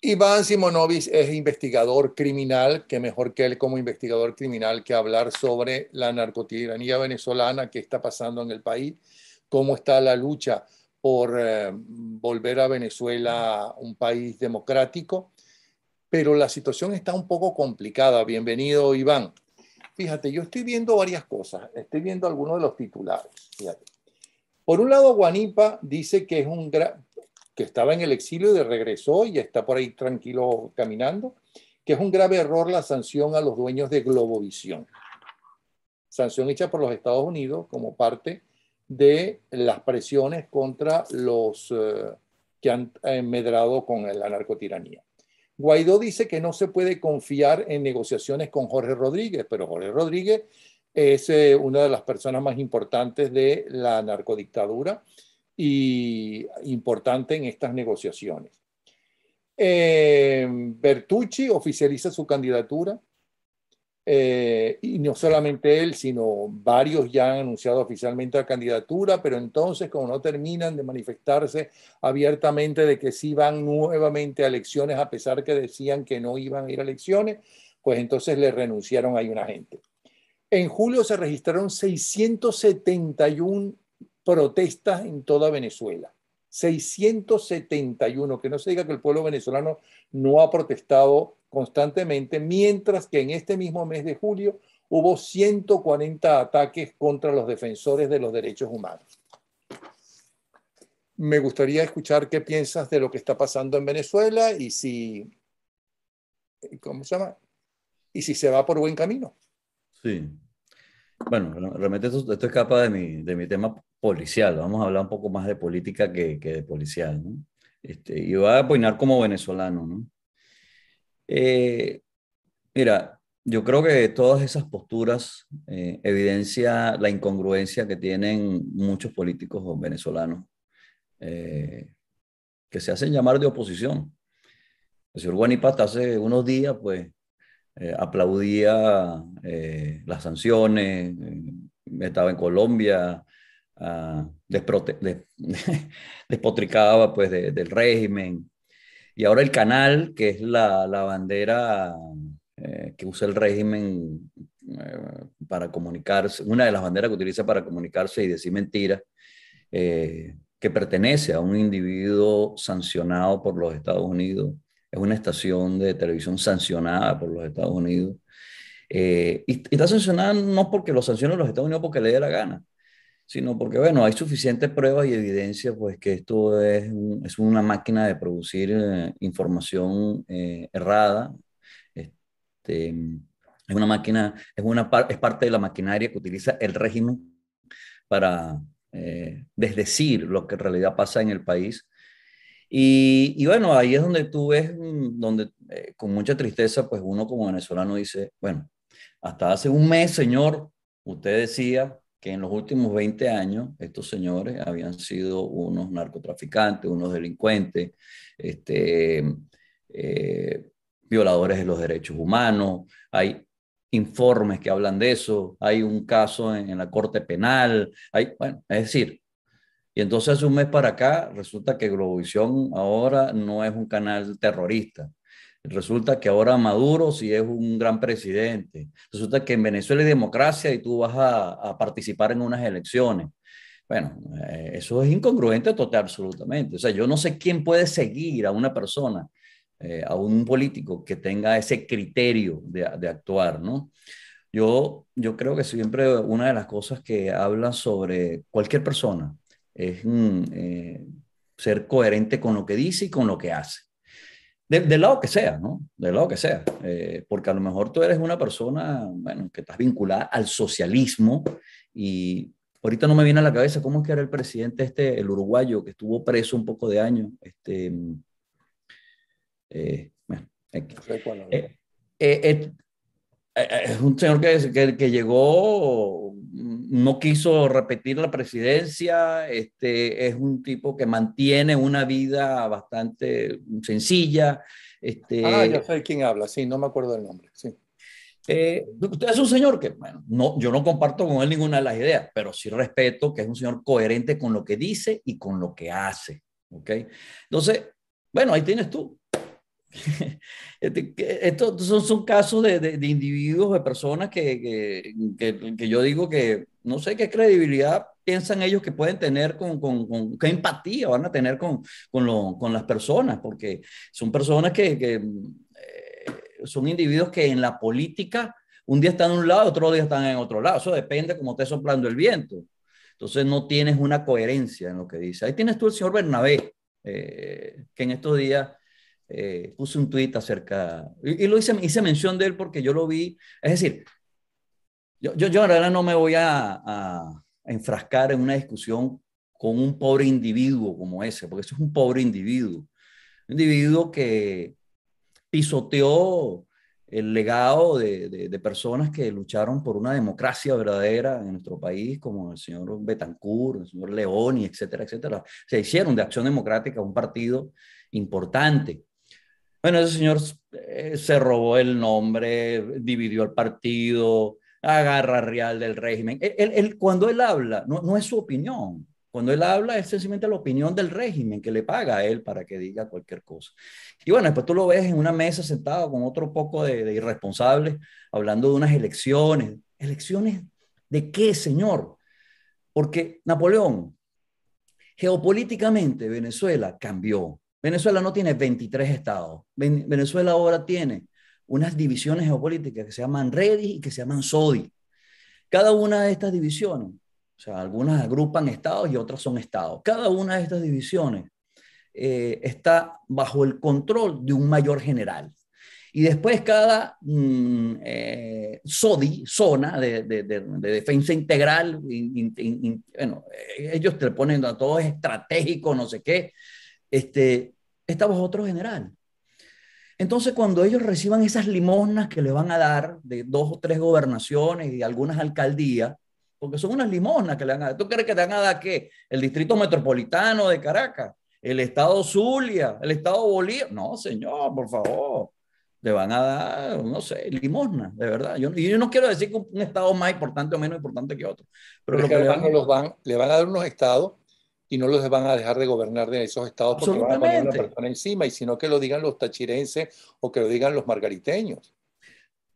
Iván Simonovic es investigador criminal, que mejor que él como investigador criminal que hablar sobre la narcotiranía venezolana, qué está pasando en el país, cómo está la lucha por eh, volver a Venezuela un país democrático. Pero la situación está un poco complicada. Bienvenido, Iván. Fíjate, yo estoy viendo varias cosas. Estoy viendo algunos de los titulares. Por un lado, Guanipa dice que es un gran que estaba en el exilio y regresó y está por ahí tranquilo caminando, que es un grave error la sanción a los dueños de Globovisión. Sanción hecha por los Estados Unidos como parte de las presiones contra los eh, que han eh, medrado con la narcotiranía. Guaidó dice que no se puede confiar en negociaciones con Jorge Rodríguez, pero Jorge Rodríguez es eh, una de las personas más importantes de la narcodictadura y importante en estas negociaciones. Eh, Bertucci oficializa su candidatura eh, y no solamente él, sino varios ya han anunciado oficialmente la candidatura, pero entonces como no terminan de manifestarse abiertamente de que sí van nuevamente a elecciones, a pesar que decían que no iban a ir a elecciones, pues entonces le renunciaron a una gente. En julio se registraron 671 protestas en toda Venezuela. 671, que no se diga que el pueblo venezolano no ha protestado constantemente, mientras que en este mismo mes de julio hubo 140 ataques contra los defensores de los derechos humanos. Me gustaría escuchar qué piensas de lo que está pasando en Venezuela y si, ¿cómo se llama? Y si se va por buen camino. Sí. Bueno, realmente esto, esto escapa de mi, de mi tema policial, vamos a hablar un poco más de política que, de policial, este, y va a opinar como venezolano, ¿no? Eh, mira, yo creo que todas esas posturas eh, evidencia la incongruencia que tienen muchos políticos venezolanos eh, que se hacen llamar de oposición. El señor Guanipata hace unos días, pues, aplaudía las sanciones, estaba en Colombia, Ah, despotricaba pues del régimen. Y ahora el canal, que es la, bandera eh, que usa el régimen eh, para comunicarse, una de las banderas que utiliza para comunicarse y decir mentiras, eh, que pertenece a un individuo sancionado por los Estados Unidos, es una estación de televisión sancionada por los Estados Unidos. y, está sancionada no porque lo sancionen los Estados Unidos porque le dé la gana, sino porque, bueno, hay suficientes pruebas y evidencia, pues que esto es, una máquina de producir eh, información eh, errada. Este, es una máquina, es, una es parte de la maquinaria que utiliza el régimen para eh, desdecir lo que en realidad pasa en el país. Y, y bueno, ahí es donde tú ves, mm, donde con mucha tristeza, pues uno como venezolano dice, bueno, hasta hace un mes, señor, usted decía que en los últimos 20 años estos señores habían sido unos narcotraficantes, unos delincuentes, este, eh, violadores de los derechos humanos. Hay informes que hablan de eso, hay un caso en, la Corte Penal, hay, bueno, es decir, y entonces hace un mes para acá resulta que Globovisión ahora no es un canal terrorista, Resulta que ahora Maduro sí es un gran presidente. Resulta que en Venezuela hay democracia y tú vas a, participar en unas elecciones. Bueno, eh, eso es incongruente total, absolutamente. O sea, yo no sé quién puede seguir a una persona, eh, a un político que tenga ese criterio de, actuar, ¿no? Yo, yo creo que siempre una de las cosas que habla sobre cualquier persona es mm, eh, ser coherente con lo que dice y con lo que hace del lado que sea, ¿no? Del lado que sea. Eh, porque a lo mejor tú eres una persona, bueno, que estás vinculada al socialismo y ahorita no me viene a la cabeza cómo es que era el presidente este, el uruguayo, que estuvo preso un poco de años. Este, eh, eh, eh, es un señor que, que, llegó, no quiso repetir la presidencia, este, es un tipo que mantiene una vida bastante sencilla. Este, ah, yo sé quién habla, sí, no me acuerdo del nombre, sí. Eh, es un señor que, bueno, no, yo no comparto con él ninguna de las ideas, pero sí respeto que es un señor coherente con lo que dice y con lo que hace, ¿ok? Entonces, bueno, ahí tienes tú, Este, estos son, son, casos de, individuos, de personas que, que, que, yo digo que no sé qué credibilidad piensan ellos que pueden tener, con, con, qué empatía van a tener con, con, con las personas, porque son personas que, eh, son individuos que en la política un día están en un lado, otro día están en otro lado. Eso depende como cómo esté soplando el viento. Entonces no tienes una coherencia en lo que dice. Ahí tienes tú el señor Bernabé, eh, que en estos días eh, puse un tuit acerca, y, lo hice, hice mención de él porque yo lo vi, es decir, yo, yo, yo en realidad no me voy a, enfrascar en una discusión con un pobre individuo como ese, porque eso es un pobre individuo, un individuo que pisoteó el legado de, de, de personas que lucharon por una democracia verdadera en nuestro país, como el señor Betancourt, el señor Leoni, etcétera, etcétera. Se hicieron de Acción Democrática un partido importante bueno, ese señor eh, se robó el nombre, dividió el partido, agarra real del régimen. Él, cuando él habla, no, es su opinión. Cuando él habla es sencillamente la opinión del régimen que le paga a él para que diga cualquier cosa. Y bueno, después tú lo ves en una mesa sentado con otro poco de, de irresponsables, hablando de unas elecciones. ¿Elecciones de qué, señor? Porque Napoleón, geopolíticamente Venezuela cambió. Venezuela no tiene 23 estados. Venezuela ahora tiene unas divisiones geopolíticas que se llaman Redis y que se llaman SODI. Cada una de estas divisiones, o sea, algunas agrupan estados y otras son estados. Cada una de estas divisiones eh, está bajo el control de un mayor general. Y después cada mm, eh, SODI, zona de, defensa integral, bueno, ellos te ponen a todos estratégico, no sé qué, este, está otro general. Entonces, cuando ellos reciban esas limosnas que le van a dar de dos o tres gobernaciones y algunas alcaldías, porque son unas limosnas que le van a dar. ¿Tú crees que te van a dar qué? El Distrito Metropolitano de Caracas, el Estado Zulia, el Estado Bolívar. No, señor, por favor. Le van a dar, no sé, limosnas, de verdad. Yo, y yo no quiero decir que un estado más importante o menos importante que otro. Pero, lo que, le, van, los van, le van a dar unos estados y no los van a dejar de gobernar de esos estados porque van a poner una persona encima, y sino que lo digan los tachirenses o que lo digan los margariteños.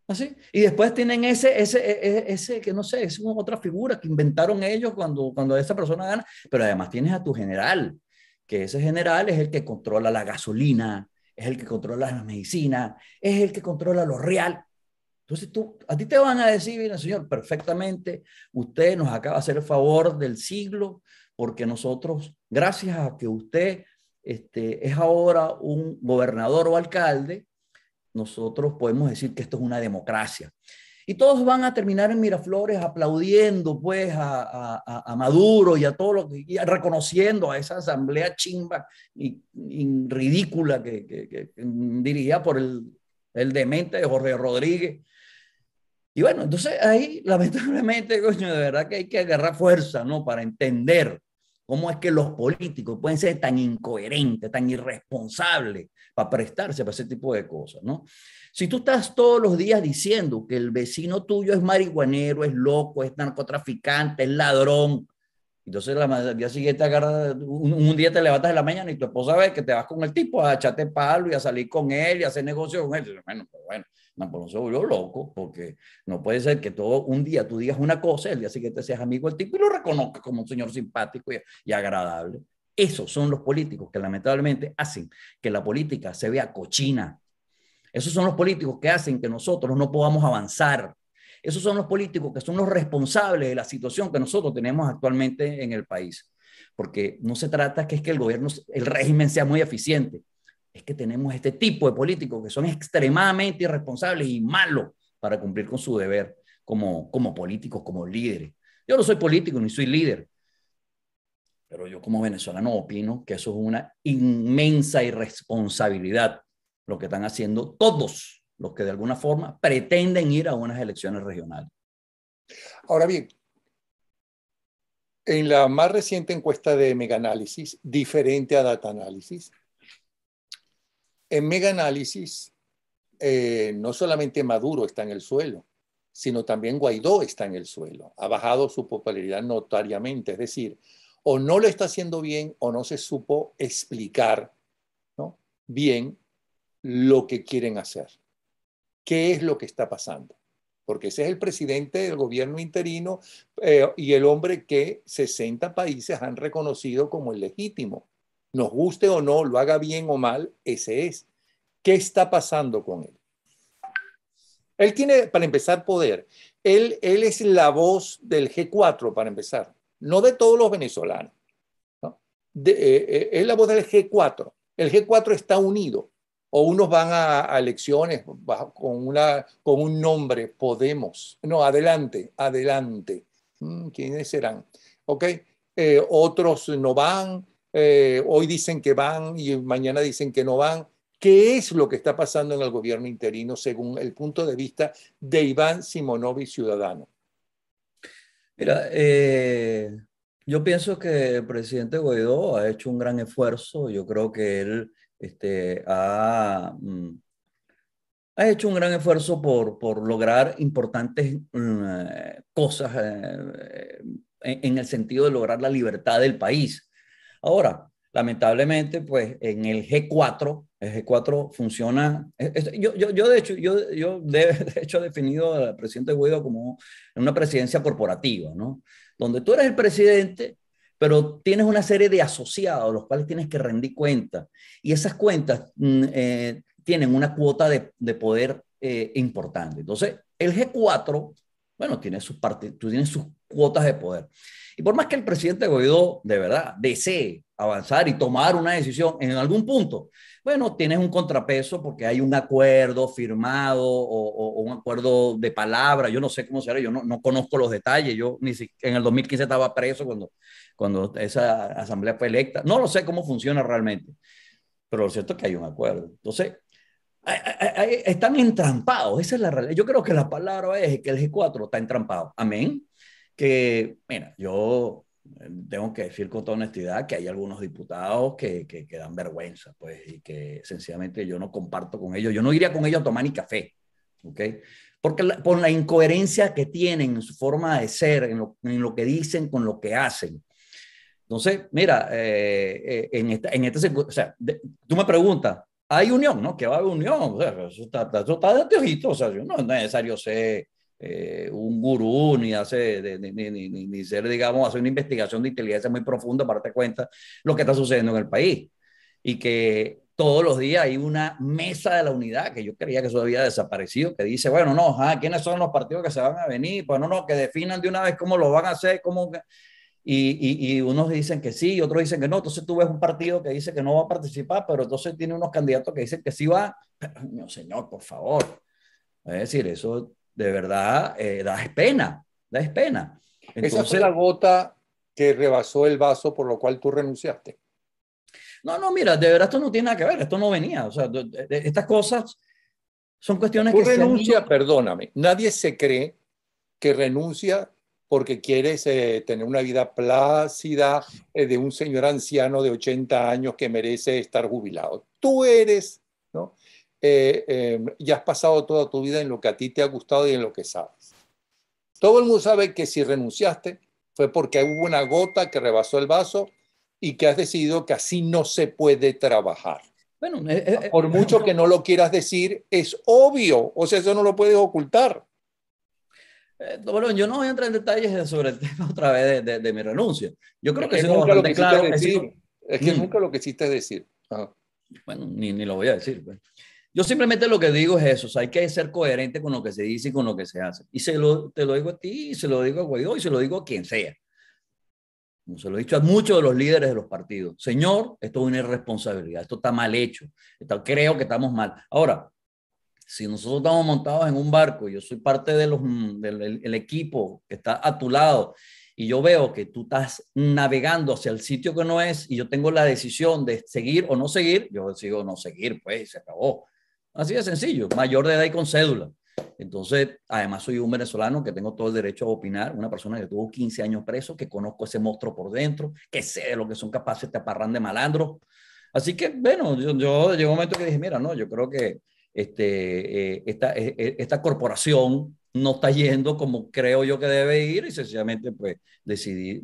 Así. ¿Ah, y después tienen ese, ese, e, e, ese, que no sé, es otra figura que inventaron ellos cuando, cuando esa persona gana, pero además tienes a tu general, que ese general es el que controla la gasolina, es el que controla la medicina, es el que controla lo real. Entonces tú, a ti te van a decir, mira, señor, perfectamente, usted nos acaba de hacer el favor del siglo, porque nosotros, gracias a que usted este, es ahora un gobernador o alcalde, nosotros podemos decir que esto es una democracia. Y todos van a terminar en Miraflores aplaudiendo pues a, Maduro y a todo lo que, y reconociendo a esa asamblea chimba y, ridícula que, que, por el, el demente de Jorge Rodríguez. Y bueno, entonces ahí lamentablemente, coño, de verdad que hay que agarrar fuerza, ¿no? Para entender ¿Cómo es que los políticos pueden ser tan incoherentes, tan irresponsables para prestarse para ese tipo de cosas, no? Si tú estás todos los días diciendo que el vecino tuyo es marihuanero, es loco, es narcotraficante, es ladrón, entonces la, al día siguiente agarra, un, día te levantas de la mañana y tu esposa ve que te vas con el tipo a echarte palo y a salir con él y a hacer negocio con él. Bueno, bueno, Napoleón pues, se volvió loco porque no puede ser que todo un día tú digas una cosa y el día siguiente seas amigo del tipo y lo reconozcas como un señor simpático y, y agradable. Esos son los políticos que lamentablemente hacen que la política se vea cochina. Esos son los políticos que hacen que nosotros no podamos avanzar. Esos son los políticos que son los responsables de la situación que nosotros tenemos actualmente en el país. Porque no se trata que es que el gobierno, el régimen sea muy eficiente es que tenemos este tipo de políticos que son extremadamente irresponsables y malos para cumplir con su deber como, como políticos, como líderes. Yo no soy político ni soy líder, pero yo como venezolano opino que eso es una inmensa irresponsabilidad lo que están haciendo todos los que de alguna forma pretenden ir a unas elecciones regionales. Ahora bien, en la más reciente encuesta de Meganálisis, diferente a Data Análisis, en mega análisis, eh, no solamente Maduro está en el suelo, sino también Guaidó está en el suelo. Ha bajado su popularidad notariamente, es decir, o no lo está haciendo bien o no se supo explicar bien lo que quieren hacer. ¿Qué es lo que está pasando? Porque ese es el presidente del gobierno interino eh, y el hombre que 60 países han reconocido como el legítimo nos guste o no, lo haga bien o mal, ese es. ¿Qué está pasando con él? Él tiene, para empezar, poder. Él, él es la voz del G4, para empezar. No de todos los venezolanos. ¿no? Eh, eh, es la voz del G4. El G4 está unido. O unos van a, elecciones con, una, con un nombre, Podemos. No, adelante, adelante. Mm, ¿Quiénes serán? ¿Ok? Eh, otros no van, eh, hoy dicen que van y mañana dicen que no van. ¿Qué es lo que está pasando en el gobierno interino según el punto de vista de Iván Simonovi, ciudadano? Mira, eh, yo pienso que el presidente Guaidó ha hecho un gran esfuerzo. Yo creo que él este, mm, ha, hecho un gran esfuerzo por, lograr importantes mm, eh, cosas en el sentido de lograr la libertad del país. Ahora, lamentablemente, pues en el G4, el G4 funciona. yo, yo, yo, de hecho, yo, yo de, hecho he definido al presidente Guido como una presidencia corporativa, ¿no? Donde tú eres el presidente, pero tienes una serie de asociados, los cuales tienes que rendir cuentas. Y esas cuentas mm, eh, tienen una cuota de, poder eh, importante. Entonces, el G4, bueno, tiene sus partes, tú tienes sus cuotas de poder. Y por más que el presidente Guaidó de verdad desee avanzar y tomar una decisión en algún punto, bueno, tienes un contrapeso porque hay un acuerdo firmado o, un acuerdo de palabra, yo no sé cómo será, yo no, no conozco los detalles, yo ni si, en el 2015 estaba preso cuando, cuando esa asamblea fue electa, no lo sé cómo funciona realmente, pero lo cierto es que hay un acuerdo. Entonces, están entrampados, esa es la realidad. Yo creo que la palabra es que el G4 está entrampado. Amén mira, yo eh, tengo que decir con toda honestidad que hay algunos diputados que, que, dan vergüenza, pues, y que sencillamente yo no comparto con ellos. Yo no iría con ellos a tomar ni café, ¿ok? Porque por la incoherencia que tienen en su forma de ser, en lo, que dicen, con lo que hacen. Entonces, mira, eh, eh, en, este en este, o sea, tú me preguntas, ¿hay unión? ¿No? Que va a haber unión. O sea, eso está, de teojito, o sea, yo no es necesario ser eh, un gurú, ni, hace, ni, ni, ni, ser, digamos, hace una investigación de inteligencia muy profunda para darte cuenta lo que está sucediendo en el país. Y que todos los días hay una mesa de la unidad, que yo creía que eso había desaparecido, que dice, bueno, no, ¿ah, ¿quiénes son los partidos que se van a venir? Pues no, no, que definan de una vez cómo lo van a hacer, cómo... Y, y, y, unos dicen que sí, y otros dicen que no. Entonces tú ves un partido que dice que no va a participar, pero entonces tiene unos candidatos que dicen que sí va. Pero, señor, por favor. Es decir, eso de verdad eh, da pena, da pena. Esa fue la gota que rebasó el vaso por lo cual tú renunciaste. No, no, mira, de verdad esto no tiene nada que ver, esto no venía. O sea, estas cosas son cuestiones que... Renuncia, perdóname, nadie se cree que renuncia porque quieres eh, tener una vida plácida eh, de un señor anciano de 80 años que merece estar jubilado. Tú eres, ¿no? Eh, eh, ya has pasado toda tu vida en lo que a ti te ha gustado y en lo que sabes. Todo el mundo sabe que si renunciaste fue porque hubo una gota que rebasó el vaso y que has decidido que así no se puede trabajar. Bueno, eh, por mucho que no lo quieras decir, es obvio, o sea, eso no lo puedes ocultar. yo no voy a entrar en detalles sobre el tema otra vez de, mi renuncia. Yo creo que, es nunca lo claro. Es, que mm. nunca lo quisiste decir. Bueno, ni, lo voy a decir. Pues. Yo simplemente lo que digo es eso, hay que ser coherente con lo que se dice y con lo que se hace. Y se lo, te lo digo a ti, se lo digo a Guaidó, y se lo digo a quien sea. se lo he dicho a muchos de los líderes de los partidos. Señor, esto es una irresponsabilidad, esto está mal hecho, creo que estamos mal. Ahora, si nosotros estamos montados en un barco, yo soy parte mm, del equipo que está a tu lado, y yo veo que tú estás navegando hacia el sitio que no es, y yo tengo la decisión de seguir o no seguir, yo decido no seguir, pues se acabó. Así de sencillo, mayor de edad y con cédula. Entonces, además soy un venezolano que tengo todo el derecho a opinar, una persona que tuvo 15 años preso, que conozco ese monstruo por dentro, que sé de lo que son capaces de aparran de malandro. Así que, bueno, yo, yo, llegó un momento que dije, mira, no, yo creo que este, eh, esta, eh, eh, esta corporación no está yendo como creo yo que debe ir y sencillamente pues decidí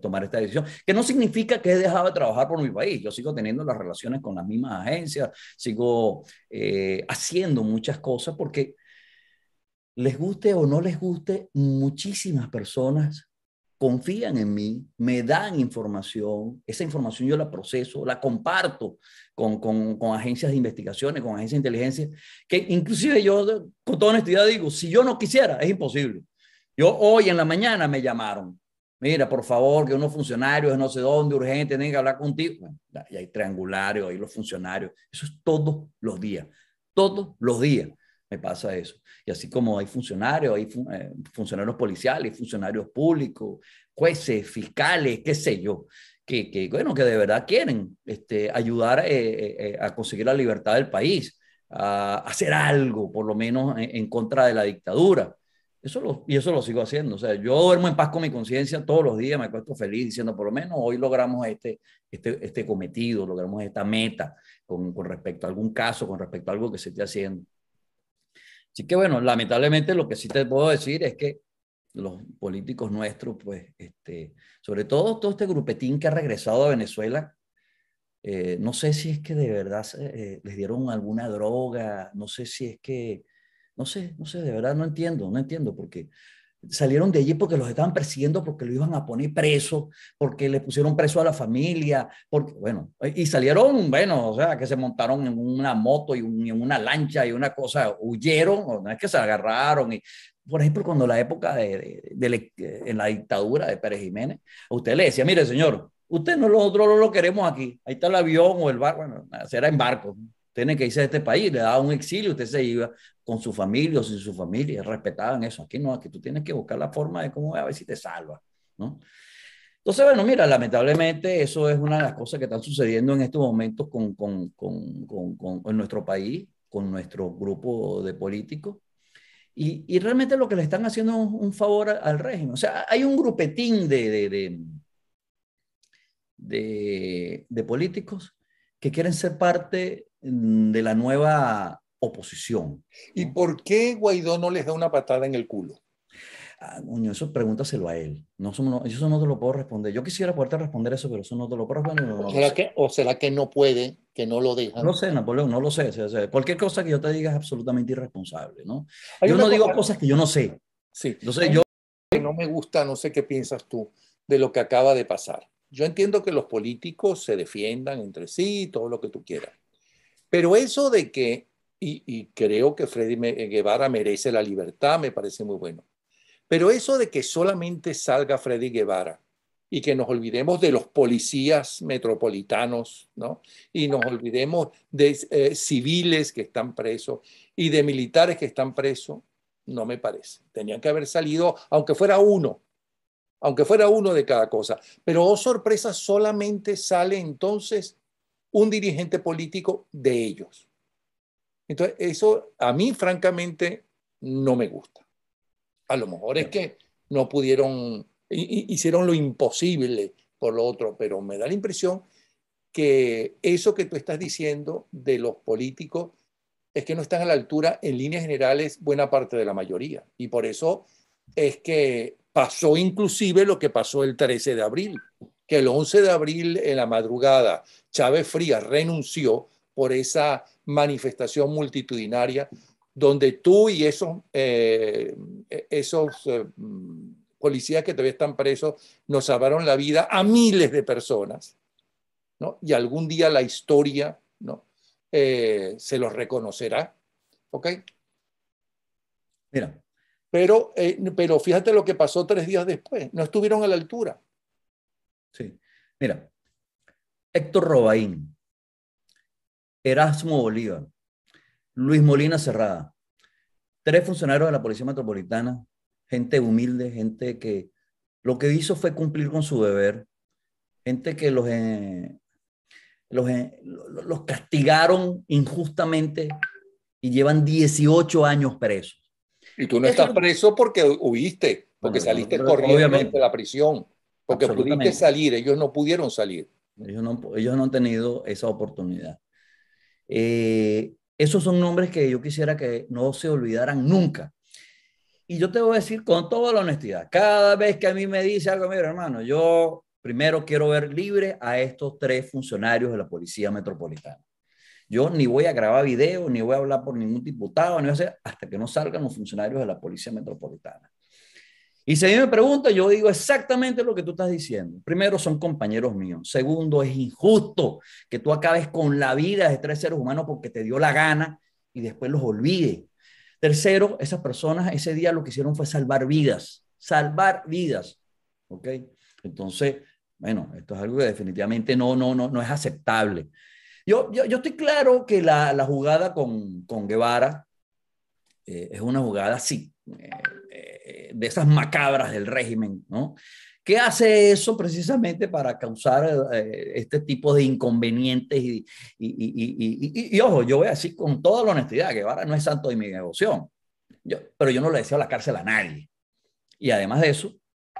tomar esta decisión, que no significa que he dejado de trabajar por mi país, yo sigo teniendo las relaciones con las mismas agencias, sigo eh, haciendo muchas cosas porque les guste o no les guste, muchísimas personas confían en mí, me dan información, esa información yo la proceso, la comparto con, agencias de investigaciones, con agencias de inteligencia, que inclusive yo con toda honestidad digo, si yo no quisiera, es imposible. Yo hoy en la mañana me llamaron, mira, por favor, que unos funcionarios de no sé dónde, urgente, tienen que hablar contigo. y hay triangulares, hay los funcionarios, eso es todos los días, todos los días me pasa eso. Y así como hay funcionarios, hay eh, funcionarios policiales, funcionarios públicos, jueces, fiscales, qué sé yo, que, bueno, que de verdad quieren este, ayudar eh, eh, a conseguir la libertad del país, a hacer algo, por lo menos en, contra de la dictadura. Eso y eso lo sigo haciendo. O sea, yo duermo en paz con mi conciencia todos los días, me acuesto feliz diciendo, por lo menos hoy logramos este, este, este cometido, logramos esta meta con, con respecto a algún caso, con respecto a algo que se esté haciendo. Así que bueno, lamentablemente lo que sí te puedo decir es que los políticos nuestros, pues, este, sobre todo todo este grupetín que ha regresado a Venezuela, eh, no sé si es que de verdad eh, les dieron alguna droga, no sé si es que, no sé, no sé, de verdad no entiendo, no entiendo, porque salieron de allí porque los estaban persiguiendo, porque lo iban a poner preso, porque le pusieron preso a la familia, porque, bueno, y salieron, bueno, o sea, que se montaron en una moto y en una lancha y una cosa, huyeron, o no es que se agarraron. Y, por ejemplo, cuando la época de, eh, en la dictadura de Pérez Jiménez, a usted le decía, mire, señor, usted no, nosotros no lo queremos aquí, ahí está el avión o el barco, bueno, será en barco, tiene que irse de este país, le daba un exilio, usted se iba con su familia o sin su familia, respetaban eso. Aquí no, aquí tú tienes que buscar la forma de cómo a ver si te salva, ¿no? Entonces, bueno, mira, lamentablemente eso es una de las cosas que están sucediendo en estos momentos con, con, nuestro país, con nuestro grupo de políticos. Y, realmente lo que le están haciendo es un favor al régimen. O sea, hay un grupetín de de, políticos que quieren ser parte Mm, de la nueva oposición. ¿Y por qué Guaidó no les da una patada en el culo? Ah, eso pregúntaselo a él. No, eso, no, te lo puedo responder. Yo quisiera poderte responder eso, pero eso no te lo puedo responder. ¿O, será que, ¿O será que no puede, que no lo deja? No lo sé, Napoleón, no lo sé. cualquier cosa que yo te diga es absolutamente irresponsable. ¿no? yo no digo cosas que yo no sé. Sí. Entonces, yo... No me gusta, no sé qué piensas tú de lo que acaba de pasar. Yo entiendo que los políticos se defiendan entre sí, todo lo que tú quieras. Pero eso de que, y, creo que Freddy eh, Guevara merece la libertad, me parece muy bueno, pero eso de que solamente salga Freddy Guevara y que nos olvidemos de los policías metropolitanos, ¿no? Y nos olvidemos de eh, civiles que están presos y de militares que están presos, no me parece. Tenían que haber salido, aunque fuera uno, aunque fuera uno de cada cosa. Pero, oh sorpresa, solamente sale entonces un dirigente político de ellos. Entonces, eso a mí francamente no me gusta. A lo mejor es que no pudieron, hicieron lo imposible por lo otro, pero me da la impresión que eso que tú estás diciendo de los políticos es que no están a la altura en líneas generales buena parte de la mayoría. Y por eso es que pasó inclusive lo que pasó el 13 de abril que el 11 de abril en la madrugada Chávez Frías renunció por esa manifestación multitudinaria donde tú y esos, eh, e-, esos eh, mm, policías que todavía están presos nos salvaron la vida a miles de personas. Y algún día la historia ¿no? Eh, se los reconocerá. Pero, pero fíjate lo que pasó tres días después. No estuvieron a la altura. Sí. Mira, Héctor Robaín, Erasmo Bolívar, Luis Molina Cerrada, tres funcionarios de la Policía Metropolitana, gente humilde, gente que lo que hizo fue cumplir con su deber, gente que los, eh, eh, los, castigaron injustamente y llevan 18 años presos. Y tú no estás preso porque huiste, porque saliste corriendo de la prisión. Porque pudiste salir, ellos no pudieron salir. Ellos no, han tenido esa oportunidad. Eh, esos son nombres que yo quisiera que no se olvidaran nunca. Y yo te voy a decir con toda la honestidad, cada vez que a mí me dice algo, mi hermano, yo primero quiero ver libre a estos tres funcionarios de la Policía Metropolitana. Yo ni voy a grabar video, ni voy a hablar por ningún diputado, ni voy hasta que no salgan los funcionarios de la Policía Metropolitana. Y si a me pregunta, yo digo exactamente lo que tú estás diciendo. Primero, son compañeros míos. Segundo, es injusto que tú acabes con la vida de tres seres humanos porque te dio la gana y después los olvides. Tercero, esas personas ese día lo que hicieron fue salvar vidas, salvar vidas. ¿Ok? Entonces, bueno, esto es algo que definitivamente no, no, no, no es aceptable. Yo, yo, estoy claro que la, jugada con, Guevara eh, es una jugada, sí, eh, de esas macabras del régimen, ¿no? ¿Qué hace eso precisamente para causar eh, este tipo de inconvenientes? Y, ojo, yo voy así con toda la honestidad Guevara no es santo de mi devoción, yo, pero yo no le deseo la cárcel a nadie. Y además de eso,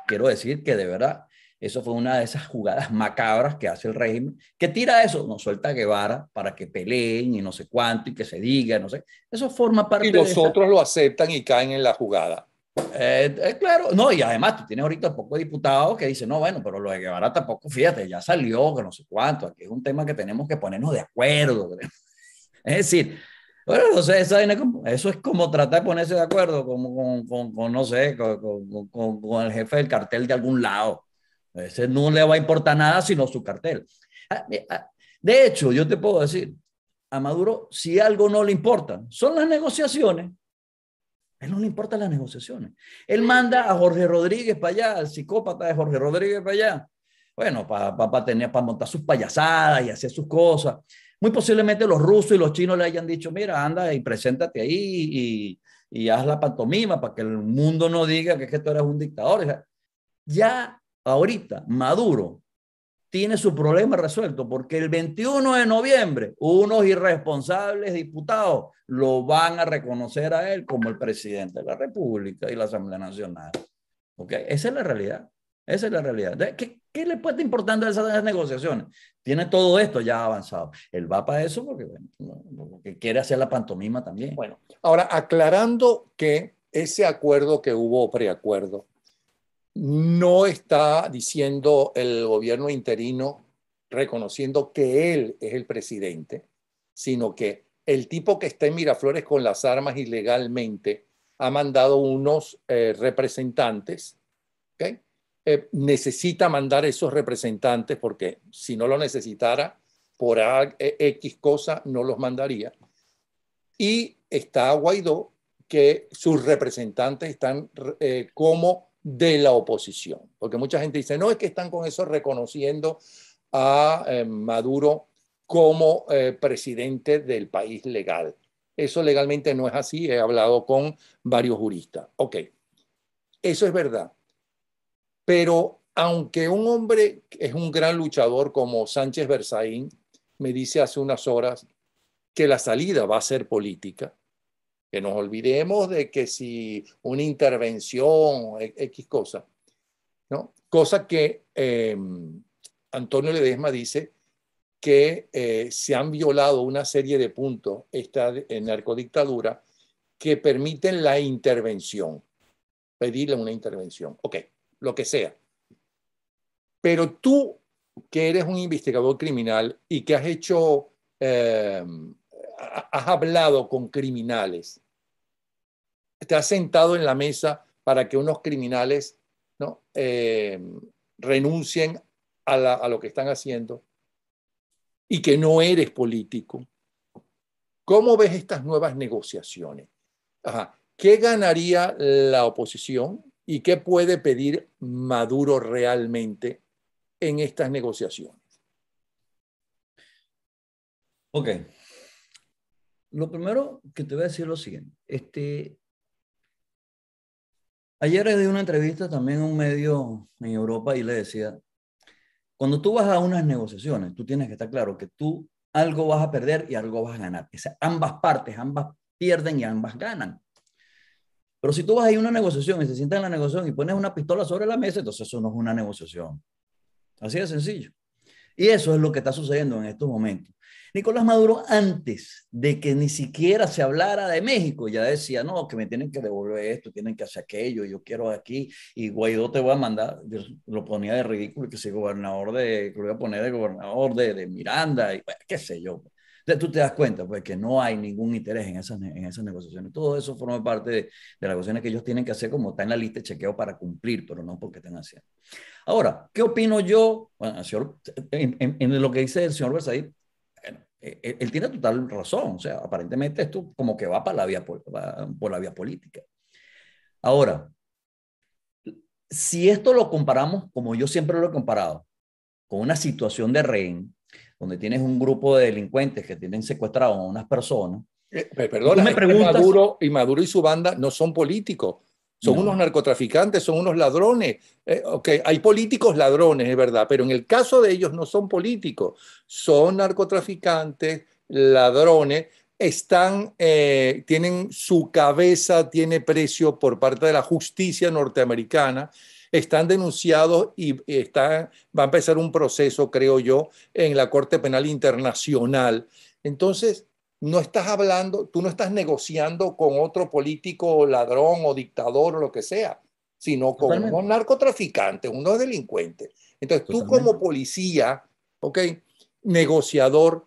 quiero decir que de verdad, eso fue una de esas jugadas macabras que hace el régimen, que tira eso, no suelta a Guevara para que peleen y no sé cuánto y que se diga, no sé. Eso forma parte de. Y los otros lo aceptan y caen en la jugada. Eh, eh, claro, no, y además tú tienes ahorita pocos diputados que dicen, no, bueno, pero lo de Guevara tampoco, fíjate, ya salió, que no sé cuánto, aquí es un tema que tenemos que ponernos de acuerdo. Es decir, bueno, entonces eso es como tratar de ponerse de acuerdo como con, no sé, con, con, el jefe del cartel de algún lado. Ese no le va a importar nada sino su cartel. Ah, eh, ah, de hecho, yo te puedo decir, a Maduro, si algo no le importa, son las negociaciones él no le importan las negociaciones. Él manda a Jorge Rodríguez para allá, al psicópata de Jorge Rodríguez para allá. Bueno, para, tener, para montar sus payasadas y hacer sus cosas. Muy posiblemente los rusos y los chinos le hayan dicho, mira, anda y preséntate ahí y, y haz la pantomima para que el mundo no diga que, es que tú eres un dictador. Ya ahorita Maduro tiene su problema resuelto, porque el 21 de noviembre unos irresponsables diputados lo van a reconocer a él como el presidente de la República y la Asamblea Nacional. ¿Ok? Esa es la realidad. Esa es la realidad. ¿Qué, le puede estar importando a esas negociaciones? Tiene todo esto ya avanzado. Él va para eso porque, porque quiere hacer la pantomima también. Bueno, ahora aclarando que ese acuerdo que hubo, preacuerdo, no está diciendo el gobierno interino reconociendo que él es el presidente, sino que el tipo que está en Miraflores con las armas ilegalmente ha mandado unos eh, representantes. ¿okay? Eh, necesita mandar esos representantes porque si no lo necesitara por e, X cosa, no los mandaría. Y está Guaidó, que sus representantes están eh, como de la oposición. Porque mucha gente dice, no es que están con eso reconociendo a eh, Maduro como eh, presidente del país legal. Eso legalmente no es así, he hablado con varios juristas. Ok, eso es verdad. Pero aunque un hombre es un gran luchador como Sánchez Berzaín, me dice hace unas horas que la salida va a ser política, que nos olvidemos de que si una intervención, e, X cosa, ¿no? Cosa que em, Antonio Ledesma dice que eh, se han violado una serie de puntos esta en narcodictadura que permiten la intervención, pedirle una intervención, ok, lo que sea. Pero tú, que eres un investigador criminal y que has hecho, em, has hablado con criminales, te has sentado en la mesa para que unos criminales ¿no? Eh, renuncien a, lo que están haciendo y que no eres político. ¿Cómo ves estas nuevas negociaciones? ¿Qué ganaría la oposición y qué puede pedir Maduro realmente en estas negociaciones? Ok. Lo primero que te voy a decir es lo siguiente. Este, Ayer le di una entrevista también a un medio en Europa y le decía, cuando tú vas a unas negociaciones, tú tienes que estar claro que tú algo vas a perder y algo vas a ganar. ambas partes, ambas pierden y ambas ganan. Pero si tú vas a una negociación y se sienta en la negociación y pones una pistola sobre la mesa, entonces eso no es una negociación. Así de sencillo. Y eso es lo que está sucediendo en estos momentos. Nicolás Maduro, antes de que ni siquiera se hablara de México, ya decía, no, que me tienen que devolver esto, tienen que hacer aquello, yo quiero aquí, y Guaidó te voy a mandar, lo ponía de ridículo, que si gobernador de, que lo a poner de gobernador de, Miranda, y qué sé yo. Pues. tú te das cuenta, pues, que no hay ningún interés en esas, en esas negociaciones. Todo eso forma parte de, las negociaciones que ellos tienen que hacer como está en la lista de chequeo para cumplir, pero no porque estén haciendo. Ahora, ¿qué opino yo? Bueno, señor, en, lo que dice el señor Bersaí, eh, él, tiene total razón. O sea, aparentemente esto como que va para la vía, por la vía política. Ahora, si esto lo comparamos, como yo siempre lo he comparado, con una situación de rehén, donde tienes un grupo de delincuentes que tienen secuestrado a unas personas. Eh, Perdón, Maduro y Maduro y su banda no son políticos, son unos narcotraficantes, son unos ladrones. Eh, hay políticos ladrones, es verdad, pero en el caso de ellos no son políticos, son narcotraficantes, ladrones, están, eh, tienen su cabeza, tiene precio por parte de la justicia norteamericana, están denunciados y va a empezar un proceso, creo yo, en la Corte Penal Internacional. Entonces, no estás hablando, tú no estás negociando con otro político ladrón o dictador o lo que sea, sino con un narcotraficante, uno unos delincuentes. Entonces tú como policía, ¿ok? Negociador,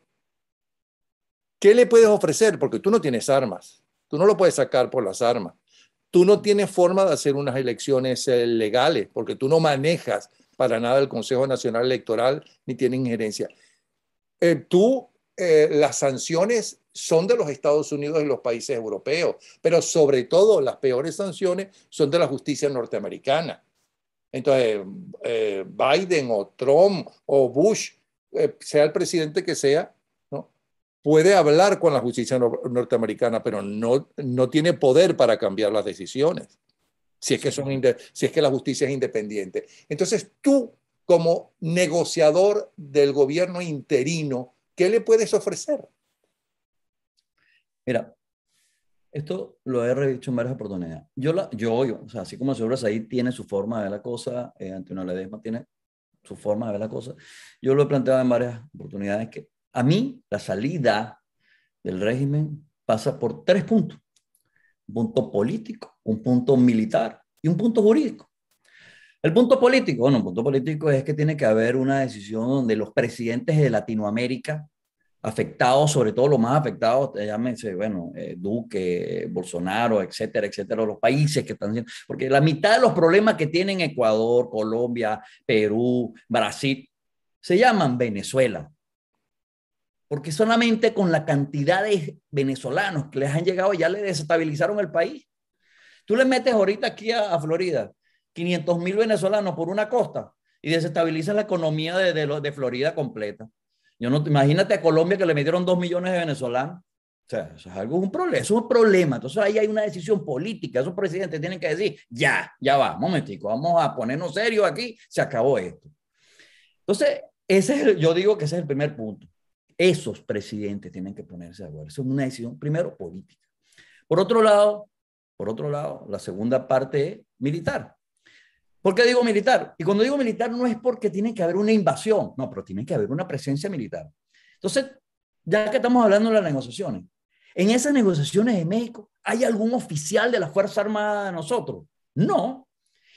¿qué le puedes ofrecer? Porque tú no tienes armas, tú no lo puedes sacar por las armas. Tú no tienes forma de hacer unas elecciones eh, legales, porque tú no manejas para nada el Consejo Nacional Electoral ni tienes injerencia. Eh, tú eh, las sanciones son de los Estados Unidos y los países europeos, pero sobre todo las peores sanciones son de la justicia norteamericana. Entonces, eh, Biden o Trump o Bush, eh, sea el presidente que sea, ¿no? puede hablar con la justicia norteamericana, pero no, no tiene poder para cambiar las decisiones, si es, que son si es que la justicia es independiente. Entonces, tú como negociador del gobierno interino, ¿Qué le puedes ofrecer? Mira, esto lo he dicho en varias oportunidades. Yo, la, yo, o sea, así como el ahí tiene su forma de ver la cosa, eh, Antonio Ledesma tiene su forma de ver la cosa, yo lo he planteado en varias oportunidades que a mí la salida del régimen pasa por tres puntos. Un punto político, un punto militar y un punto jurídico. El punto político, bueno, el punto político es que tiene que haber una decisión donde los presidentes de Latinoamérica, afectados, sobre todo los más afectados, eh, llámense, bueno, eh, Duque, Bolsonaro, etcétera, etcétera, los países que están porque la mitad de los problemas que tienen Ecuador, Colombia, Perú, Brasil, se llaman Venezuela. Porque solamente con la cantidad de venezolanos que les han llegado ya le desestabilizaron el país. Tú le metes ahorita aquí a Florida 500 mil venezolanos por una costa y desestabiliza la economía de, de, Florida completa. Yo no, imagínate a Colombia que le metieron 2 millones de venezolanos. O sea, eso es un problema, es un problema. Entonces ahí hay una decisión política. Esos presidentes tienen que decir, ya, ya va, momentico, vamos a ponernos serios aquí, se acabó esto. Entonces, ese es yo digo que ese es el primer punto. Esos presidentes tienen que ponerse a acuerdo. Eso es una decisión, primero, política. Por otro lado, por otro lado, la segunda parte es militar. ¿Por qué digo militar? Y cuando digo militar no es porque tiene que haber una invasión, no, pero tiene que haber una presencia militar. Entonces, ya que estamos hablando de las negociaciones, en esas negociaciones de México, ¿hay algún oficial de la Fuerza Armada de nosotros? No.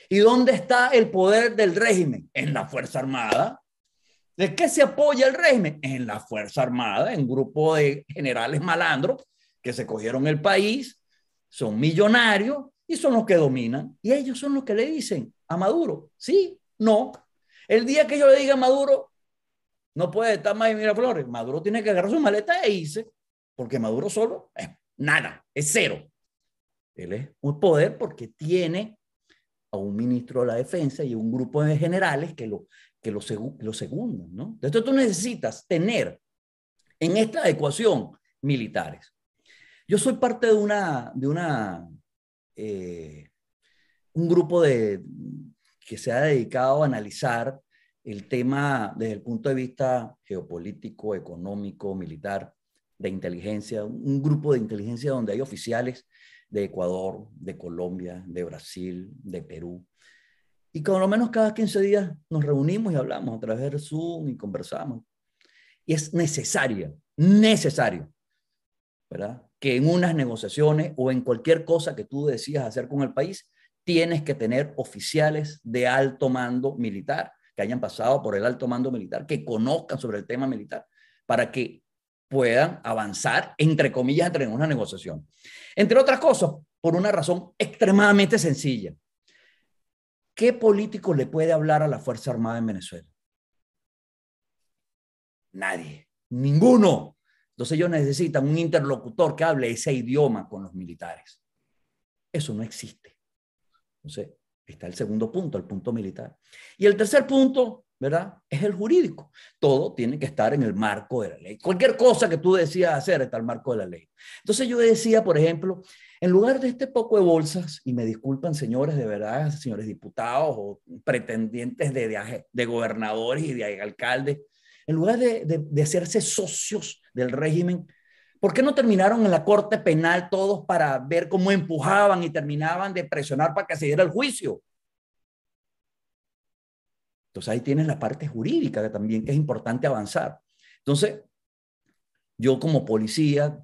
¿Y dónde está el poder del régimen? En la Fuerza Armada. ¿De qué se apoya el régimen? En la Fuerza Armada, en grupo de generales malandros que se cogieron el país, son millonarios y son los que dominan. Y ellos son los que le dicen, a Maduro. Sí, no. El día que yo le diga a Maduro, no puede estar más en Miraflores. Maduro tiene que agarrar su maleta e irse, porque Maduro solo es eh, nada, es cero. Él es un poder porque tiene a un ministro de la defensa y un grupo de generales que lo, que lo, lo segundos ¿no? Entonces tú necesitas tener en esta ecuación militares. Yo soy parte de una, de una eh, un grupo de, que se ha dedicado a analizar el tema desde el punto de vista geopolítico, económico, militar, de inteligencia, un grupo de inteligencia donde hay oficiales de Ecuador, de Colombia, de Brasil, de Perú. Y con lo menos cada 15 días nos reunimos y hablamos a través de Zoom y conversamos. Y es necesario, necesario, ¿verdad? Que en unas negociaciones o en cualquier cosa que tú decidas hacer con el país, tienes que tener oficiales de alto mando militar, que hayan pasado por el alto mando militar, que conozcan sobre el tema militar, para que puedan avanzar, entre comillas, en una negociación. Entre otras cosas, por una razón extremadamente sencilla. ¿Qué político le puede hablar a la Fuerza Armada en Venezuela? Nadie, ninguno. Entonces ellos necesitan un interlocutor que hable ese idioma con los militares. Eso no existe. Entonces, está el segundo punto, el punto militar. Y el tercer punto, ¿verdad? Es el jurídico. Todo tiene que estar en el marco de la ley. Cualquier cosa que tú decidas hacer está en el marco de la ley. Entonces yo decía, por ejemplo, en lugar de este poco de bolsas, y me disculpan señores, de verdad, señores diputados o pretendientes de, de, gobernadores y de alcaldes, en lugar de, de hacerse socios del régimen, ¿Por qué no terminaron en la corte penal todos para ver cómo empujaban y terminaban de presionar para que se diera el juicio? Entonces ahí tienes la parte jurídica que también es importante avanzar. Entonces, yo como policía,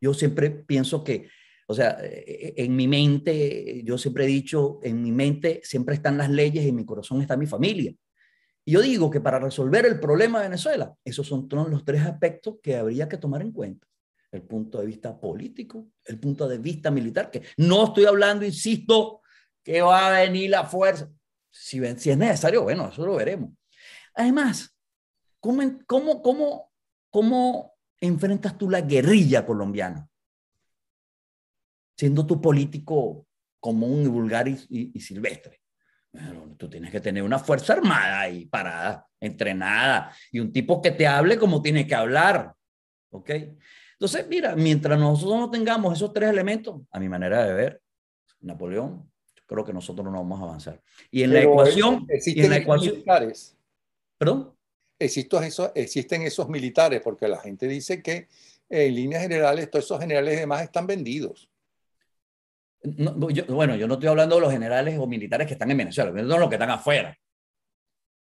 yo siempre pienso que, o sea, eh, en mi mente, yo siempre he dicho, en mi mente siempre están las leyes y en mi corazón está mi familia. Yo digo que para resolver el problema de Venezuela, esos son los tres aspectos que habría que tomar en cuenta. El punto de vista político, el punto de vista militar, que no estoy hablando, insisto, que va a venir la fuerza. Si, es necesario, bueno, eso lo veremos. Además, ¿cómo, cómo, cómo, cómo enfrentas tú la guerrilla colombiana? Siendo tú político común y vulgar y silvestre tú tienes que tener una fuerza armada ahí parada, entrenada, y un tipo que te hable como tiene que hablar. ¿Ok? Entonces, mira, mientras nosotros no tengamos esos tres elementos, a mi manera de ver, Napoleón, creo que nosotros no vamos a avanzar. Y en la ecuación... Existen Existen esos, existen esos militares, porque la gente dice que eh, en líneas generales todos esos generales y demás están vendidos yo, bueno, yo no estoy hablando de los generales o militares que están en Venezuela, no los que están afuera.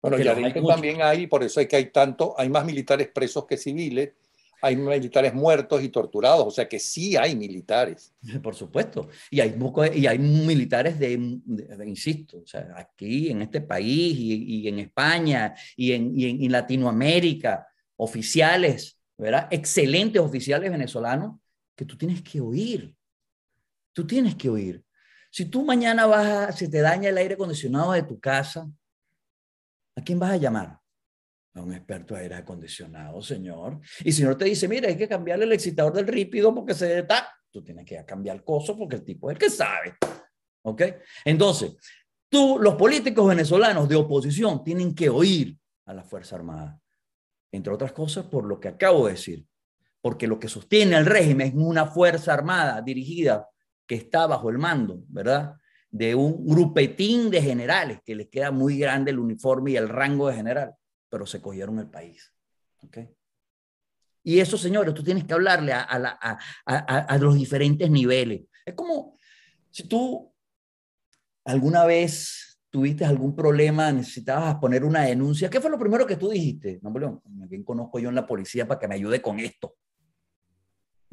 Pero también hay, por eso hay que hay tanto, hay más militares presos que civiles, hay militares muertos y torturados, o sea que sí hay militares. Por supuesto, y hay, y hay militares de, insisto, o sea, aquí en este país y, en España y en, Latinoamérica, oficiales, ¿verdad? Excelentes oficiales venezolanos que tú tienes que oír, Tú tienes que oír. Si tú mañana vas a, se te daña el aire acondicionado de tu casa, ¿a quién vas a llamar? A un experto de aire acondicionado, señor. Y el señor te dice, mira, hay que cambiarle el excitador del rípido porque se está. Tú tienes que cambiar el coso porque el tipo es el que sabe. ¿Ok? Entonces, tú, los políticos venezolanos de oposición tienen que oír a la Fuerza Armada. Entre otras cosas, por lo que acabo de decir. Porque lo que sostiene el régimen es una Fuerza Armada dirigida que está bajo el mando, ¿verdad? De un grupetín de generales que les queda muy grande el uniforme y el rango de general, pero se cogieron el país. ¿ok? Y eso, señores, tú tienes que hablarle a, los diferentes niveles. Es como si tú alguna vez tuviste algún problema, necesitabas poner una denuncia, ¿qué fue lo primero que tú dijiste? No, pero conozco yo en la policía para que me ayude con esto?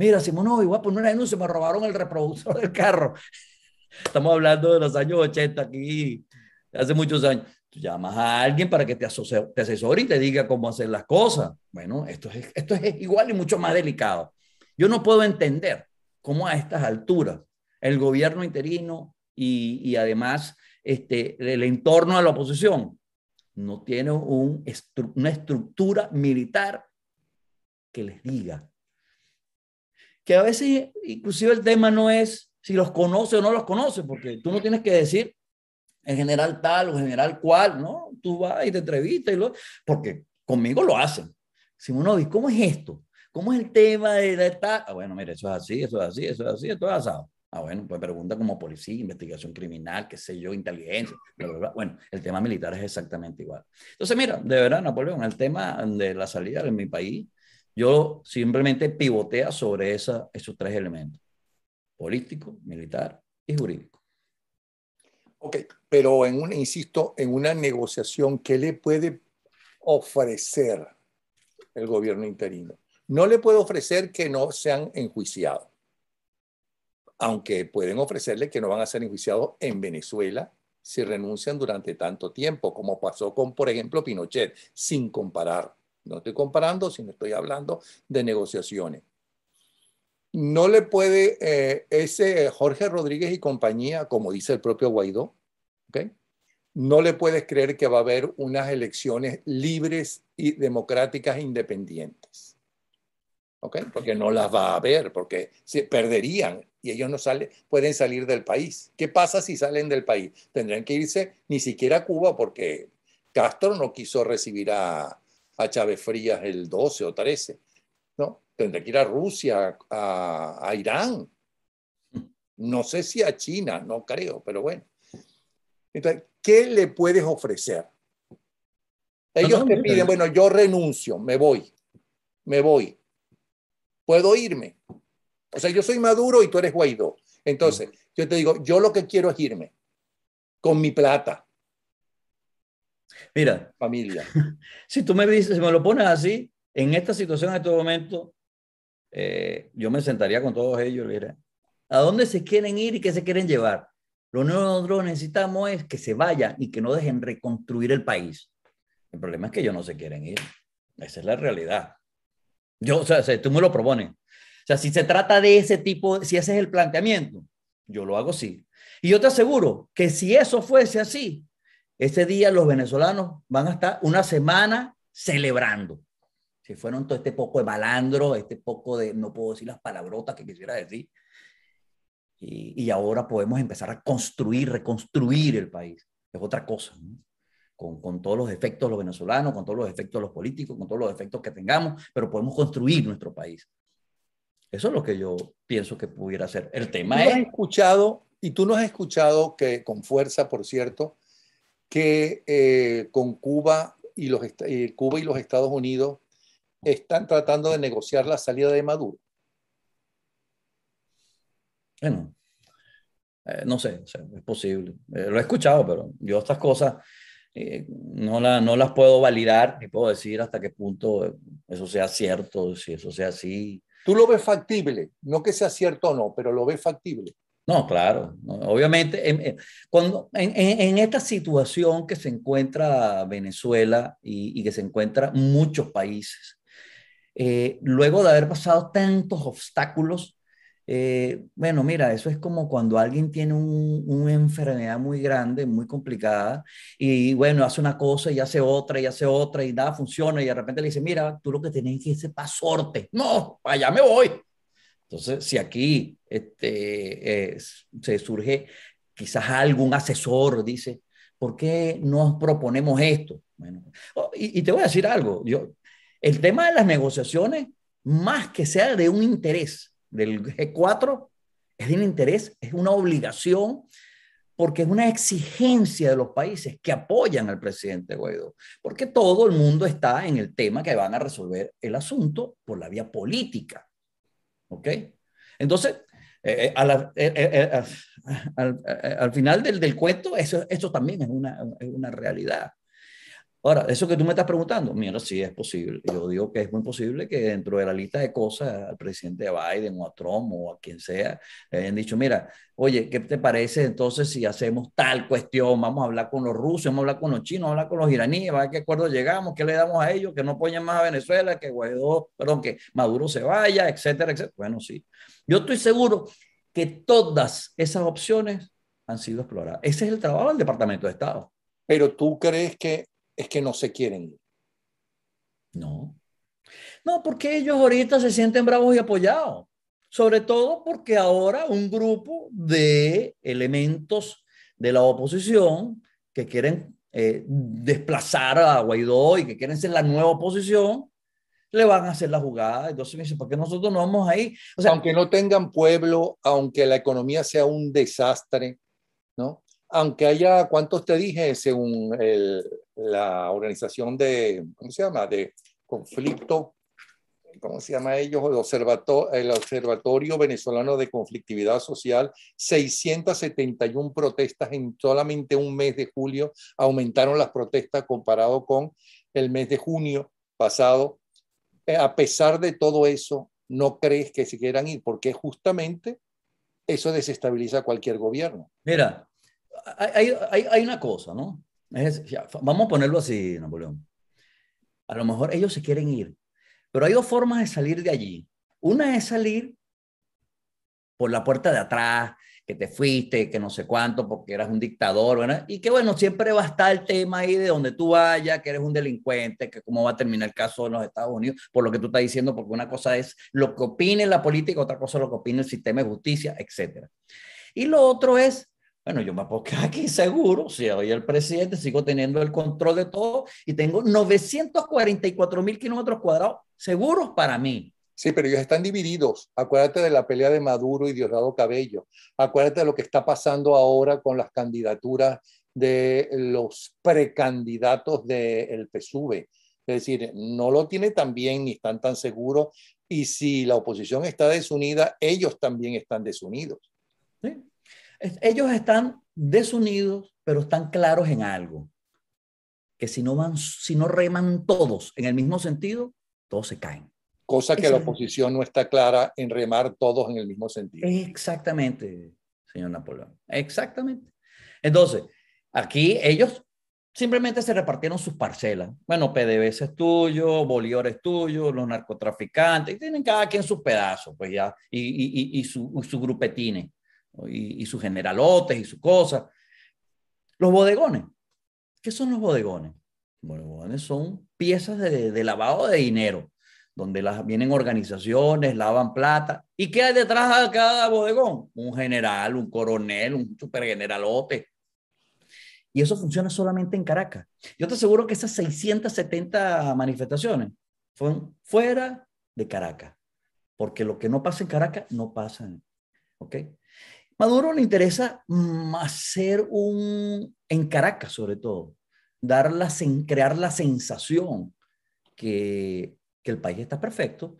Mira, Simón, no, igual poner una denuncia, me robaron el reproductor del carro. Estamos hablando de los años 80 aquí, hace muchos años. Tú llamas a alguien para que te, asesore y te diga cómo hacer las cosas. Bueno, esto es, esto es igual y mucho más delicado. Yo no puedo entender cómo a estas alturas el gobierno interino y, y además este, el entorno de la oposición no tiene una estructura militar que les diga que a veces inclusive el tema no es si los conoce o no los conoce, porque tú no tienes que decir en general tal o general cual, ¿no? Tú vas y te entrevistas y lo... Porque conmigo lo hacen. Si uno dice, ¿cómo es esto? ¿Cómo es el tema de la Ah, bueno, mire, eso es así, eso es así, eso es así, esto es asado. Ah, bueno, pues pregunta como policía, investigación criminal, qué sé yo, inteligencia, Bueno, el tema militar es exactamente igual. Entonces, mira, de verdad, Napoleón, el tema de la salida de mi país yo simplemente pivotea sobre esos tres elementos, político, militar y jurídico. Ok, pero insisto, en una negociación, ¿qué le puede ofrecer el gobierno interino? No le puede ofrecer que no sean enjuiciados, aunque pueden ofrecerle que no van a ser enjuiciados en Venezuela si renuncian durante tanto tiempo, como pasó con, por ejemplo, Pinochet, sin comparar. No estoy comparando, sino estoy hablando de negociaciones. No le puede eh, ese eh, Jorge Rodríguez y compañía, como dice el propio Guaidó, no le puedes creer que va a haber unas elecciones libres y democráticas e independientes. Porque no las va a haber, porque se perderían y ellos no salen, pueden salir del país. ¿Qué pasa si salen del país? Tendrán que irse ni siquiera a Cuba porque Castro no quiso recibir a, a Chávez Frías el 12 o 13, ¿no? Tendré que ir a Rusia, a, Irán, no sé si a China, no creo, pero bueno. Entonces, ¿qué le puedes ofrecer? Ellos me piden, eh. bueno, yo renuncio, me voy, me voy. Puedo irme. O sea, yo soy Maduro y tú eres Guaidó. Entonces, yo te digo, yo lo que quiero es irme con mi plata. Mira, familia. si tú me dices, me lo pones así, en esta situación, en este momento, eh, yo me sentaría con todos ellos y ¿a dónde se quieren ir y qué se quieren llevar? Lo único que nosotros necesitamos es que se vayan y que no dejen reconstruir el país. El problema es que ellos no se quieren ir. Esa es la realidad. Yo, o sea, tú me lo propones. O sea, si se trata de ese tipo, si ese es el planteamiento, yo lo hago así. Y yo te aseguro que si eso fuese así, ese día los venezolanos van a estar una semana celebrando. Si fueron todo este poco de balandro, este poco de, no puedo decir las palabrotas que quisiera decir. Y, ahora podemos empezar a construir, reconstruir el país. Es otra cosa. ¿no? Con, con, todos los efectos los venezolanos, con todos los efectos los políticos, con todos los efectos que tengamos, pero podemos construir nuestro país. Eso es lo que yo pienso que pudiera ser. El tema ¿Tú es... Has escuchado, y tú no has escuchado que, con fuerza, por cierto, que eh, con Cuba y, los, eh, Cuba y los Estados Unidos están tratando de negociar la salida de Maduro? Bueno, eh, no sé, es posible. lo he escuchado, pero yo estas cosas no, no las puedo validar ni puedo decir hasta qué punto eso sea cierto, si eso sea así. Tú lo ves factible, no que sea cierto o no, pero lo ves factible. No, claro. Obviamente, em, em, en, cuando, en, esta situación que se encuentra Venezuela y, que se encuentra muchos países, eh, luego de haber pasado tantos obstáculos, eh, bueno, mira, eso es como cuando alguien tiene una enfermedad muy grande, muy complicada, y bueno, hace una cosa y hace otra y hace otra y nada funciona, y de repente le dice, mira, tú lo que tienes es ese pasorte. No, allá me voy. Entonces, si aquí este, eh, se surge quizás algún asesor, dice, ¿por qué no proponemos esto? Oh, y, te voy a decir algo, yo, el tema de las negociaciones, más que sea de un interés del G4, es de un interés, es una obligación, porque es una exigencia de los países que apoyan al presidente Guaidó, porque todo el mundo está en el tema que van a resolver el asunto por la vía política. Entonces, al, final del, cuento, eso, también es una realidad. Ahora, eso que tú me estás preguntando, mira, sí es posible. Yo digo que es muy posible que dentro de la lista de cosas al presidente Biden o a Trump o a quien sea, hayan dicho, mira, oye, ¿qué te parece entonces si hacemos tal cuestión? Vamos a hablar con los rusos, vamos a hablar con los chinos, vamos a hablar con los iraníes, a qué acuerdo llegamos, qué le damos a ellos, que no apoyen más a Venezuela, que Guaidó, perdón, que Maduro se vaya, etcétera, etcétera. Bueno, sí. Yo estoy seguro que todas esas opciones han sido exploradas. Ese es el trabajo del Departamento de Estado. Pero tú crees que es que no se quieren No. No, porque ellos ahorita se sienten bravos y apoyados. Sobre todo porque ahora un grupo de elementos de la oposición que quieren eh, desplazar a Guaidó y que quieren ser la nueva oposición, le van a hacer la jugada. Entonces me ¿por qué nosotros no vamos ahí? O sea, aunque no tengan pueblo, aunque la economía sea un desastre, ¿no? Aunque haya, ¿cuántos te dije según el, la organización de, ¿cómo se llama?, de conflicto, ¿cómo se llama ellos? El, observatorio el Observatorio Venezolano de Conflictividad Social, 671 protestas en solamente un mes de julio, aumentaron las protestas comparado con el mes de junio pasado. Eh, a pesar de todo eso, no crees que se quieran ir, porque justamente eso desestabiliza cualquier gobierno. Mira, hay una cosa, ¿no? vamos a ponerlo así, Napoleón. A lo mejor ellos se quieren ir, pero hay dos formas de salir de allí. Una es salir por la puerta de atrás, que te fuiste, que no sé cuánto, porque eras un dictador, Y que bueno, siempre va a estar el tema ahí de donde tú vayas, que eres un delincuente, que cómo va a terminar el caso en los Estados Unidos, por lo que tú estás diciendo, porque una cosa es lo que opine la política, otra cosa es lo que opine el sistema de justicia, etc. Y lo otro es bueno, yo me puedo aquí seguro, si hoy el presidente sigo teniendo el control de todo y tengo 944 mil kilómetros cuadrados seguros para mí. Sí, pero ellos están divididos. Acuérdate de la pelea de Maduro y Diosdado Cabello. Acuérdate de lo que está pasando ahora con las candidaturas de los precandidatos del PSUV. Es decir, no lo tiene tan bien ni están tan seguros. Y si la oposición está desunida, ellos también están desunidos. Sí, ellos están desunidos, pero están claros en algo, que si no van, si no reman todos en el mismo sentido, todos se caen. Cosa que la oposición no está clara en remar todos en el mismo sentido. Exactamente, señor Napoleón. Exactamente. Entonces, aquí ellos simplemente se repartieron sus parcelas. Bueno, PDVSA es tuyo, Bolívar es tuyo, los narcotraficantes, tienen cada quien sus pedazos, pues ya, y, y, y, su, su grupetines y, y sus generalotes y sus cosas. Los bodegones. ¿Qué son los bodegones? los bodegones son piezas de, lavado de dinero, donde las, vienen organizaciones, lavan plata. ¿Y qué hay detrás de cada bodegón? Un general, un coronel, un supergeneralote. Y eso funciona solamente en Caracas. Yo te aseguro que esas 670 manifestaciones fueron fuera de Caracas, porque lo que no pasa en Caracas no pasa. ¿Ok? Maduro le interesa hacer un, en Caracas sobre todo, dar la, crear la sensación que, que el país está perfecto.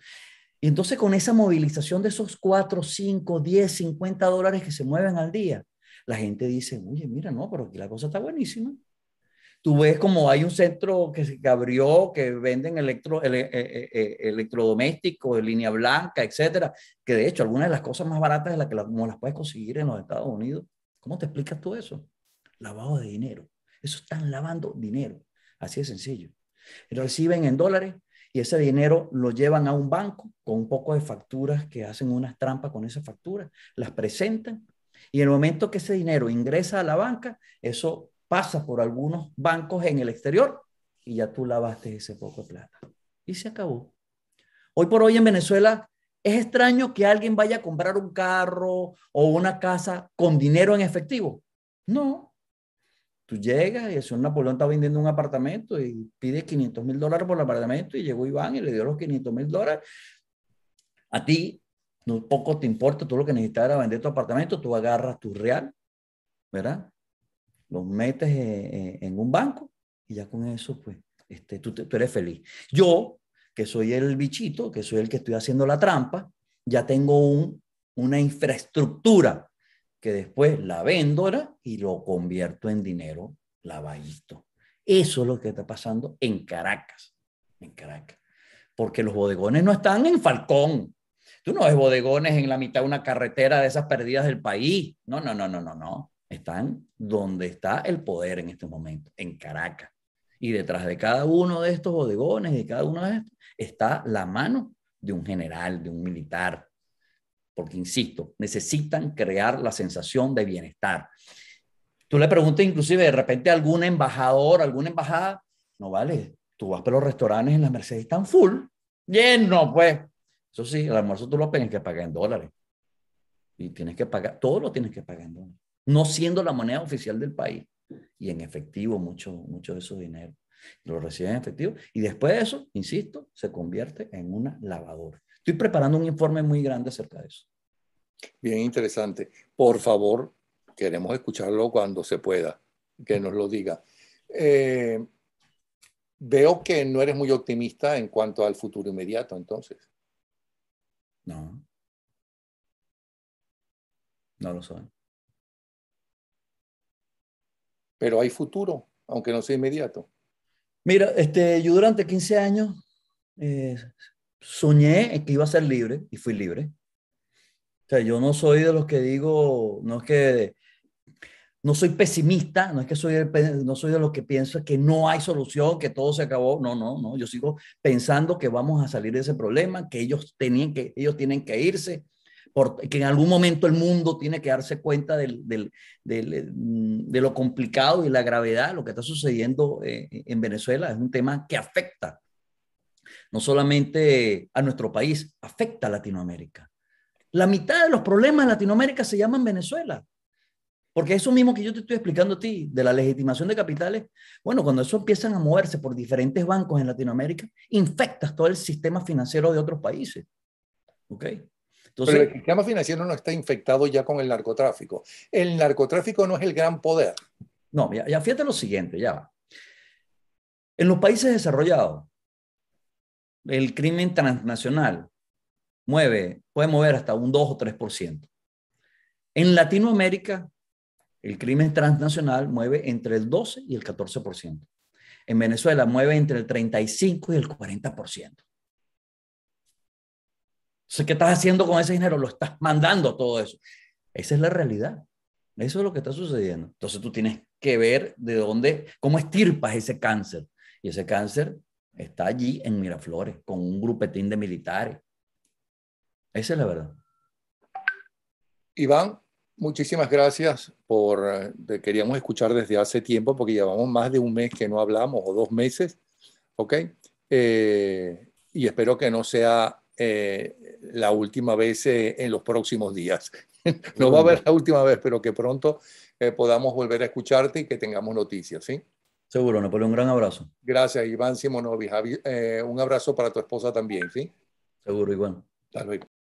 Y entonces con esa movilización de esos 4, 5, 10, 50 dólares que se mueven al día, la gente dice, oye, mira, no, pero aquí la cosa está buenísima. Tú ves como hay un centro que se abrió, que venden electro, e, e, e, electrodomésticos de línea blanca, etcétera, que de hecho algunas de las cosas más baratas de la que como las puedes conseguir en los Estados Unidos. ¿Cómo te explicas tú eso? Lavado de dinero. Eso están lavando dinero. Así de sencillo. Reciben en dólares y ese dinero lo llevan a un banco con un poco de facturas que hacen unas trampas con esas facturas, las presentan y en el momento que ese dinero ingresa a la banca, eso pasa por algunos bancos en el exterior y ya tú lavaste ese poco de plata. Y se acabó. Hoy por hoy en Venezuela es extraño que alguien vaya a comprar un carro o una casa con dinero en efectivo. No. Tú llegas y el señor Napoleón está vendiendo un apartamento y pide 500 mil dólares por el apartamento y llegó Iván y le dio los 500 mil dólares. A ti no poco te importa, tú lo que necesitas era vender tu apartamento, tú agarras tu real, ¿verdad? los metes en, un banco y ya con eso, pues, este, tú, tú eres feliz. Yo, que soy el bichito, que soy el que estoy haciendo la trampa, ya tengo un, una infraestructura que después la vendo ahora y lo convierto en dinero lavadito. Eso es lo que está pasando en Caracas, en Caracas. Porque los bodegones no están en Falcón. Tú no ves bodegones en la mitad de una carretera de esas perdidas del país. No, no, no, no, no, no están donde está el poder en este momento, en Caracas. Y detrás de cada uno de estos bodegones, de cada uno de estos, está la mano de un general, de un militar. Porque, insisto, necesitan crear la sensación de bienestar. Tú le preguntas inclusive de repente algún embajador, alguna embajada, no vale, tú vas para los restaurantes en la Mercedes están full, lleno pues. Eso sí, el almuerzo tú lo tienes que pagar en dólares. Y tienes que pagar, todo lo tienes que pagar en dólares no siendo la moneda oficial del país. Y en efectivo, mucho, mucho de esos dinero. Lo reciben en efectivo. Y después de eso, insisto, se convierte en una lavadora. Estoy preparando un informe muy grande acerca de eso. Bien interesante. Por favor, queremos escucharlo cuando se pueda, que nos lo diga. Eh, veo que no eres muy optimista en cuanto al futuro inmediato, entonces. No. No lo soy pero hay futuro, aunque no sea inmediato. Mira, este, yo durante 15 años eh, soñé que iba a ser libre y fui libre. O sea, yo no soy de los que digo, no es que, no soy pesimista, no es que soy, no soy de los que piensa que no hay solución, que todo se acabó. No, no, no, yo sigo pensando que vamos a salir de ese problema, que ellos, tenían que, ellos tienen que irse, que en algún momento el mundo tiene que darse cuenta eh, de lo complicado y la gravedad lo que está sucediendo eh, eh, en Venezuela. Es un tema que afecta no solamente a nuestro país, afecta a Latinoamérica. La mitad de los problemas en Latinoamérica se llaman Venezuela. Porque eso mismo que yo te estoy explicando a ti, de la legitimación de capitales, bueno, cuando eso empiezan a moverse por diferentes bancos en Latinoamérica, infectas todo el sistema financiero de otros países. ¿Ok? Pero el sistema financiero no está infectado ya con el narcotráfico. El narcotráfico no es el gran poder. No, ya, fíjate lo siguiente, ya. En los países desarrollados, el crimen transnacional mueve, puede mover hasta un 2 o 3%. En Latinoamérica, el crimen transnacional mueve entre el 12 y el 14%. En Venezuela mueve entre el 35 y el 40%. ¿qué estás haciendo con ese dinero? Lo estás mandando todo eso. Esa es la realidad. Eso es lo que está sucediendo. Entonces tú tienes que ver de dónde, cómo estirpas ese cáncer. Y ese cáncer está allí en Miraflores, con un grupetín de militares. Esa es la verdad. Iván, muchísimas gracias por, eh, queríamos escuchar desde hace tiempo, porque llevamos más de un mes que no hablamos, o dos meses, ¿ok? Eh, y espero que no sea eh, la última vez eh, en los próximos días. no va a haber la última vez, pero que pronto eh, podamos volver a escucharte y que tengamos noticias, ¿sí? Seguro, Napoleón, un gran abrazo. Gracias, Iván Simonovic. un abrazo para tu esposa también, ¿sí? Seguro, Iván. Hasta luego.